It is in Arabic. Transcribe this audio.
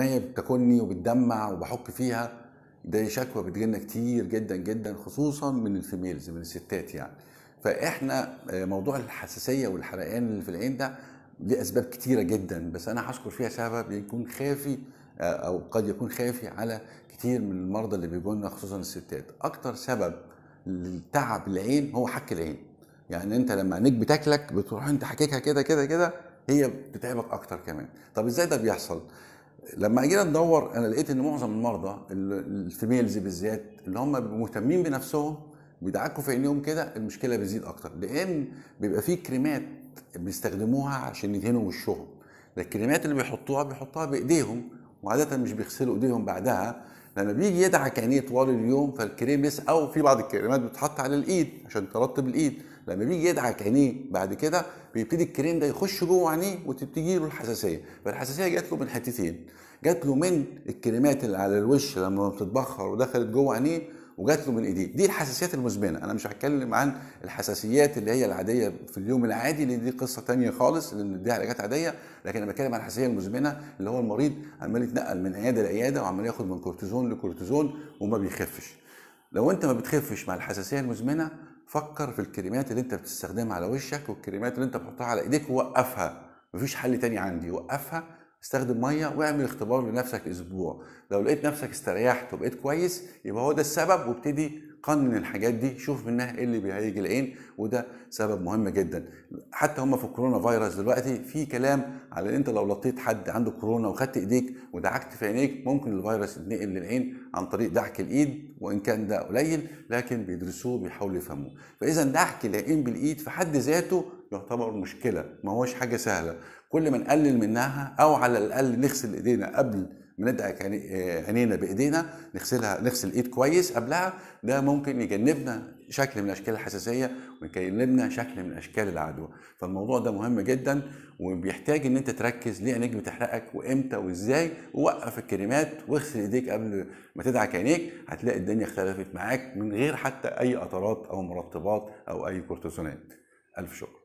عينيا بتاكلني وبتدمع وبحك فيها ده شكوى بتجيلنا كتير جدا جدا خصوصا من الفيميلز من الستات يعني فاحنا آه، موضوع الحساسيه والحرقان اللي في العين ده ليه اسباب كتيره جدا بس انا هذكر فيها سبب يكون خافي آه، او قد يكون خافي على كتير من المرضى اللي بيجوا لنا خصوصا الستات اكتر سبب لتعب العين هو حك العين يعني انت لما عينك بتاكلك بتروح انت حكيكها كده كده كده هي بتتعبك اكتر كمان طب ازاي ده بيحصل لما جينا ندور انا لقيت ان معظم المرضى الفيميلز بالذات اللي هم مهتمين بنفسهم بيدعكوا في عينيهم كده المشكله بتزيد اكتر لان بيبقى في كريمات بيستخدموها عشان يدهنوا وشهم الكريمات اللي بيحطوها بيحطوها بايديهم وعاده مش بيغسلوا ايديهم بعدها لما بيجي يدعك عينيه طوال اليوم فالكريم او في بعض الكريمات بتتحط على الايد عشان ترطب الايد لما بيجي يدعك عينيه بعد كده بيبتدي الكريم ده يخش جوه عينيه وتبتدي له الحساسيه فالحساسيه جات له من حتتين جات له من الكريمات اللي على الوش لما بتتبخر ودخلت جوه عينيه وجات له من ايديه دي الحساسيات المزمنه انا مش هتكلم عن الحساسيات اللي هي العاديه في اليوم العادي لان دي قصه تانية خالص لان دي علاجات عاديه لكن انا بتكلم عن الحساسيه المزمنه اللي هو المريض عمال يتنقل من عياده لعياده وعمال ياخد من كورتيزون لكورتيزون وما بيخفش لو انت ما بتخفش مع الحساسيه المزمنه فكر في الكريمات اللي انت بتستخدمها على وشك والكريمات اللي انت بتحطها على ايديك ووقفها مفيش حل تاني عندي وقفها استخدم ميه واعمل اختبار لنفسك اسبوع لو لقيت نفسك استريحت وبقيت كويس يبقى هو ده السبب وابتدي قنن الحاجات دي شوف منها ايه اللي بيهيج العين وده سبب مهم جدا حتى هم في الكورونا فيروس دلوقتي في كلام على ان انت لو لطيت حد عنده كورونا وخدت ايديك ودعكت في عينيك ممكن الفيروس يتنقل للعين عن طريق دعك الايد وان كان ده قليل لكن بيدرسوه بيحاولوا يفهموه فاذا دعك العين بالايد في حد ذاته يعتبر مشكله ما هوش حاجه سهله كل ما نقلل منها او على الاقل نغسل ايدينا قبل ما ندعك عينينا بايدينا نغسلها نغسل الايد كويس قبلها ده ممكن يجنبنا شكل من اشكال الحساسيه ويجنبنا شكل من اشكال العدوى فالموضوع ده مهم جدا وبيحتاج ان انت تركز ليه عينيك بتحرقك وامتى وازاي ووقف الكريمات واغسل ايديك قبل ما تدعك عينيك هتلاقي الدنيا اختلفت معاك من غير حتى اي قطرات او مرطبات او اي كورتيزونات الف شكر